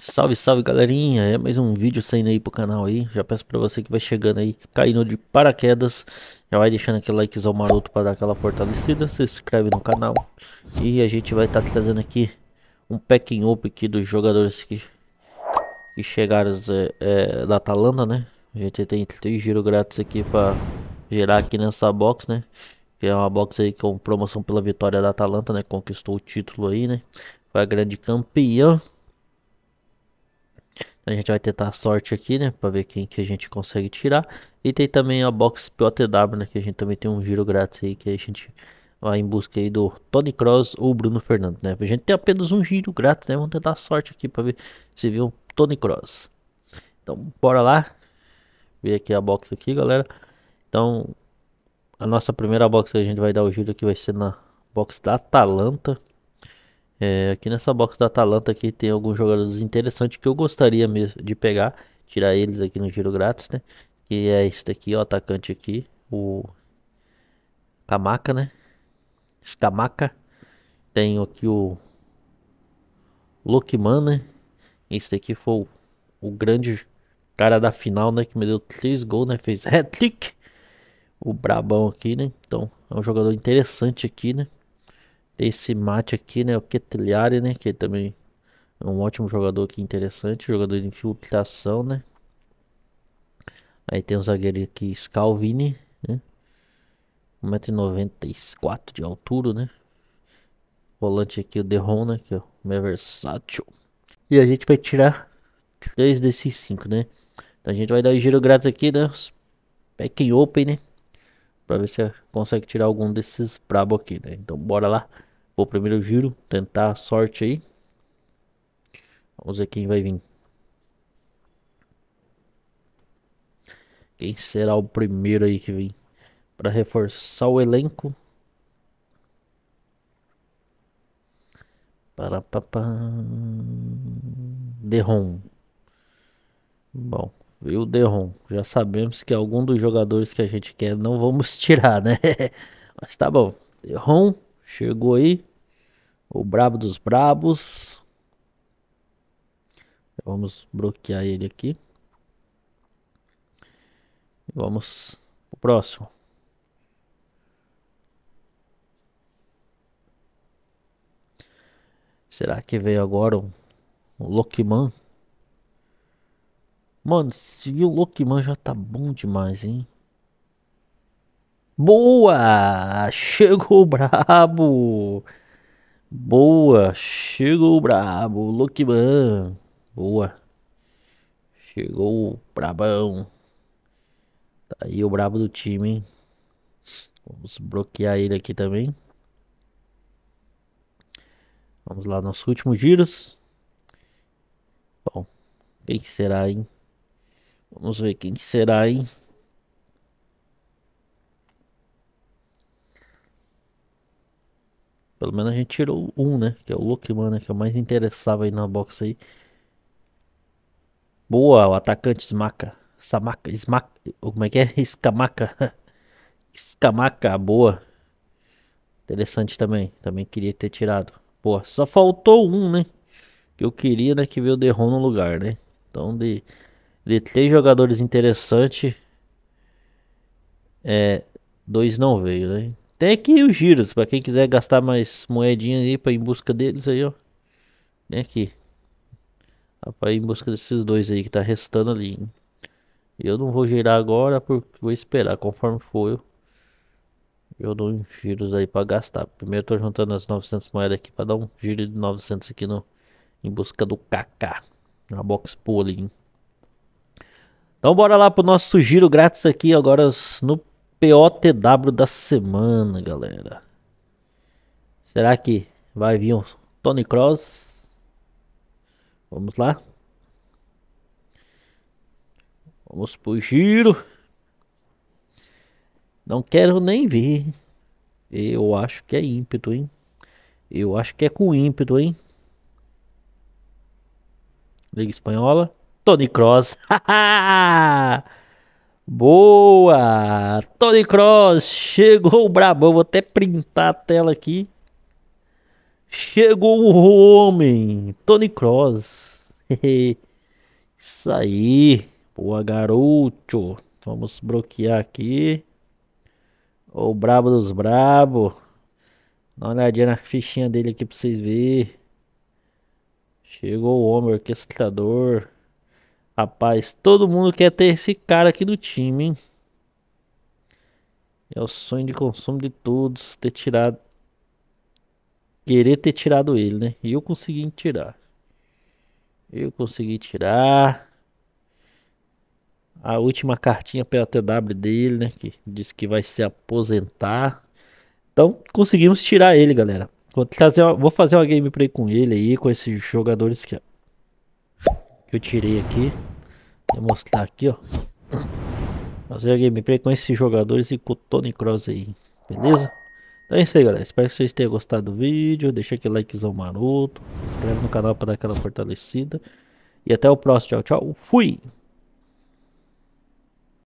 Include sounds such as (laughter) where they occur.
Salve, salve galerinha, é mais um vídeo saindo aí pro canal aí, já peço pra você que vai chegando aí, caindo de paraquedas, já vai deixando aquele likezão maroto pra dar aquela fortalecida, se inscreve no canal e a gente vai estar tá trazendo aqui um packing up aqui dos jogadores que, que chegaram é, é, da Atalanta, né, a gente tem três giro grátis aqui pra gerar aqui nessa box, né, que é uma box aí com promoção pela vitória da Atalanta, né, conquistou o título aí, né, foi a grande campeã a gente vai tentar a sorte aqui, né? Pra ver quem que a gente consegue tirar. E tem também a box POTW, né? Que a gente também tem um giro grátis aí. Que a gente vai em busca aí do Tony Cross ou Bruno Fernando, né? A gente tem apenas um giro grátis, né? Vamos tentar a sorte aqui pra ver se viu Tony Cross. Então, bora lá. Ver aqui a box aqui, galera. Então, a nossa primeira box que a gente vai dar o giro aqui vai ser na box da Atalanta. É, aqui nessa box da Atalanta aqui tem alguns jogadores interessantes que eu gostaria mesmo de pegar, tirar eles aqui no giro grátis, né? Que é esse daqui, o atacante aqui, o Camaca, né? Scamaca. Tenho aqui o Lokman, né? Esse daqui foi o, o grande cara da final, né? Que me deu três gols, né? Fez hat-trick. O Brabão aqui, né? Então, é um jogador interessante aqui, né? Tem esse mate aqui, né? O Keteliari, né? Que também é um ótimo jogador aqui, interessante. Jogador de infiltração, né? Aí tem o um zagueiro aqui, Scalvini, né? 1,94m de altura, né? Volante aqui, o Derrona, aqui, né, ó. É Meu versátil. E a gente vai tirar 3 desses 5, né? Então a gente vai dar o giro grátis aqui, né? Packing Open, né? Pra ver se consegue tirar algum desses brabo aqui, né? Então bora lá o primeiro giro, tentar a sorte aí. Vamos ver quem vai vir. Quem será o primeiro aí que vem para reforçar o elenco? Para papá Derron. Bom, viu Derron. Já sabemos que algum dos jogadores que a gente quer não vamos (laughs) tirar, né? Mas tá bom. Derron chegou aí. O brabo dos brabos. Vamos bloquear ele aqui. Vamos pro próximo. Será que veio agora um, um Lokiman? Mano, seguir o Lokiman já tá bom demais, hein? Boa! (laughs) Chegou brabo! Boa, chegou brabo, lookman. Boa. Chegou o brabão. Tá aí o brabo do time, hein? Vamos bloquear ele aqui também. Vamos lá, nossos últimos giros. Bom, quem será, hein? Vamos ver quem será, hein? Pelo menos a gente tirou um, né? Que é o Lookman, né? Que é o mais interessava aí na box aí. Boa, o atacante Smaka Samaka, Smaka oh, como é que é? Escamaca. (laughs) Escamaca, (laughs) boa. Interessante também. Também queria ter tirado. boa só faltou um, né? Que eu queria, né? Que veio o Derron no lugar, né? Então, de, de três jogadores interessantes, é, dois não veio, né? Tem aqui os giros, para quem quiser gastar mais moedinha aí para em busca deles aí, ó. Tem aqui. Dá pra ir em busca desses dois aí que tá restando ali. Hein? Eu não vou girar agora, porque vou esperar conforme for. Eu, eu dou uns giros aí para gastar. Primeiro eu tô juntando as 900 moedas aqui para dar um giro de 900 aqui no em busca do KK. Na box pool ali. Hein? Então bora lá pro nosso giro grátis aqui agora no POTW da semana, galera. Será que vai vir um Tony Cross? Vamos lá. Vamos pro giro. Não quero nem ver. Eu acho que é ímpeto, hein? Eu acho que é com ímpeto, hein? Liga Espanhola. Tony Cross. (laughs) Boa! Tony Cross chegou brabo. Vou até printar a tela aqui. Chegou o homem, Tony Cross. (laughs) Isso aí. Boa, garoto. Vamos bloquear aqui. O brabo dos brabo. Dá uma olhadinha na fichinha dele aqui pra vocês verem. Chegou o homem orquestrador. Rapaz, todo mundo quer ter esse cara aqui do time, hein? É o sonho de consumo de todos ter tirado. Querer ter tirado ele, né? E eu consegui tirar. Eu consegui tirar. A última cartinha PLTW dele, né? Que disse que vai se aposentar. Então conseguimos tirar ele, galera. Vou, fazer uma... vou fazer uma gameplay com ele aí, com esses jogadores que que eu tirei aqui. Vou mostrar aqui, ó. Fazer a gameplay com esses jogadores e com o Tony Cross aí, beleza? Então é isso aí, galera. Espero que vocês tenham gostado do vídeo. Deixa aquele likezão maroto. Se inscreve no canal para dar aquela fortalecida. E até o próximo. Tchau, tchau. Fui!